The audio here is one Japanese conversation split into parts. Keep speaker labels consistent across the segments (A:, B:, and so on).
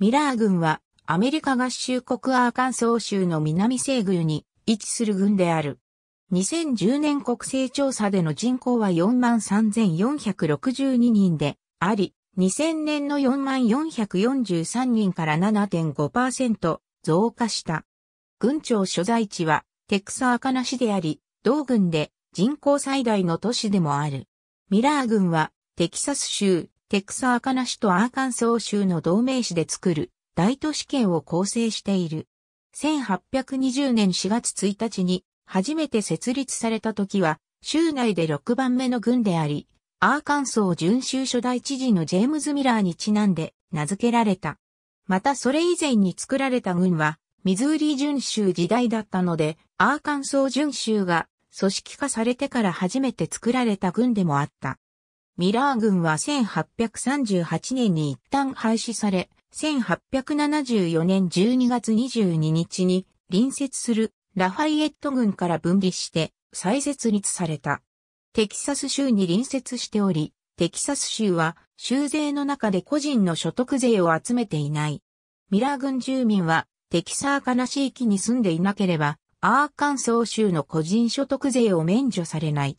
A: ミラー軍はアメリカ合衆国アーカンソー州の南西部に位置する軍である。2010年国勢調査での人口は43,462人であり、2000年の4443人から7.5%増加した。軍庁所在地はテクサーカナ市であり、同軍で人口最大の都市でもある。ミラー軍はテキサス州テクサーカナ州とアーカンソー州の同盟市で作る大都市圏を構成している。1820年4月1日に初めて設立された時は州内で6番目の軍であり、アーカンソー準州初代知事のジェームズ・ミラーにちなんで名付けられた。またそれ以前に作られた軍はミズーリー準州時代だったので、アーカンソー準州が組織化されてから初めて作られた軍でもあった。ミラー軍は1838年に一旦廃止され、1874年12月22日に隣接するラファイエット軍から分離して再設立された。テキサス州に隣接しており、テキサス州は州税の中で個人の所得税を集めていない。ミラー軍住民はテキサーカナ地域に住んでいなければ、アーカンソー州の個人所得税を免除されない。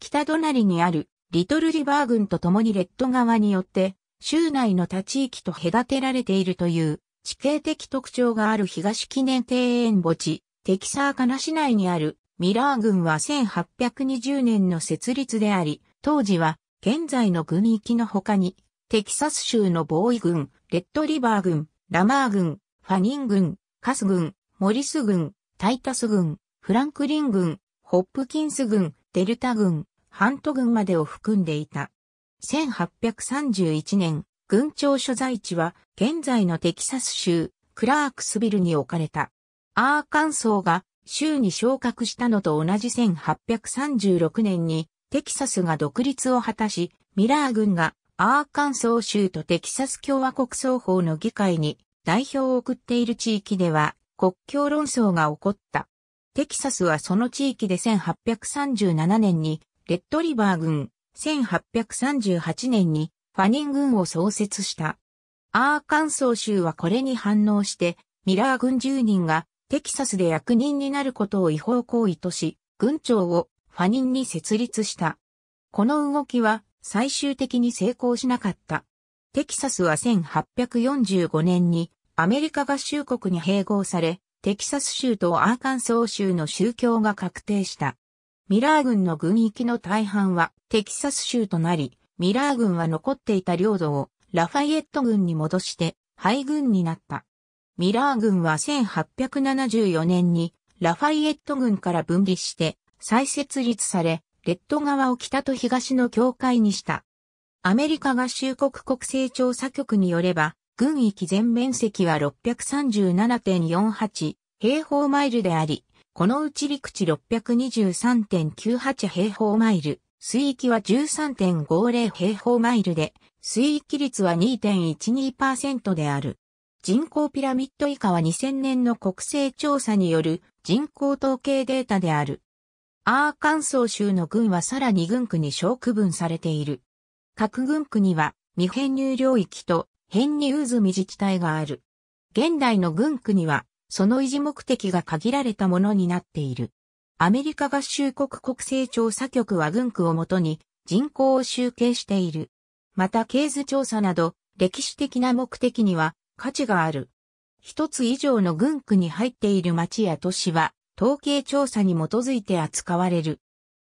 A: 北隣にあるリトルリバー軍と共にレッド側によって、州内の他地域と隔てられているという地形的特徴がある東記念庭園墓地、テキサーカナ市内にあるミラー軍は1820年の設立であり、当時は現在の軍域の他に、テキサス州のボーイ軍、レッドリバー郡、ラマー郡、ファニン軍、カス軍、モリス軍、タイタス軍、フランクリン軍、ホップキンス軍、デルタ軍、半島郡までを含んでいた。1831年、軍庁所在地は現在のテキサス州クラークスビルに置かれた。アーカンソーが州に昇格したのと同じ1836年にテキサスが独立を果たし、ミラー軍がアーカンソー州とテキサス共和国双方の議会に代表を送っている地域では国境論争が起こった。テキサスはその地域で1837年にレッドリバー軍、1838年にファニン軍を創設した。アーカンソー州はこれに反応して、ミラー軍10人がテキサスで役人になることを違法行為とし、軍長をファニンに設立した。この動きは最終的に成功しなかった。テキサスは1845年にアメリカ合衆国に併合され、テキサス州とアーカンソー州の宗教が確定した。ミラー軍の軍域の大半はテキサス州となり、ミラー軍は残っていた領土をラファイエット軍に戻して敗軍になった。ミラー軍は1874年にラファイエット軍から分離して再設立され、レッド側を北と東の境界にした。アメリカ合衆国国勢調査局によれば、軍域全面積は637.48平方マイルであり、このうち陸地623.98平方マイル、水域は13.50平方マイルで、水域率は2.12%である。人口ピラミッド以下は2000年の国勢調査による人口統計データである。アーカンソー州の軍はさらに軍区に小区分されている。各軍区には未編入領域と編入渦自治体がある。現代の軍区にはその維持目的が限られたものになっている。アメリカ合衆国国勢調査局は軍区をもとに人口を集計している。また経図調査など歴史的な目的には価値がある。一つ以上の軍区に入っている町や都市は統計調査に基づいて扱われる。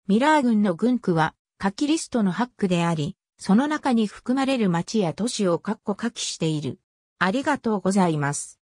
A: ミラー軍の軍区は書きリストのハックであり、その中に含まれる町や都市を括弧書きしている。ありがとうございます。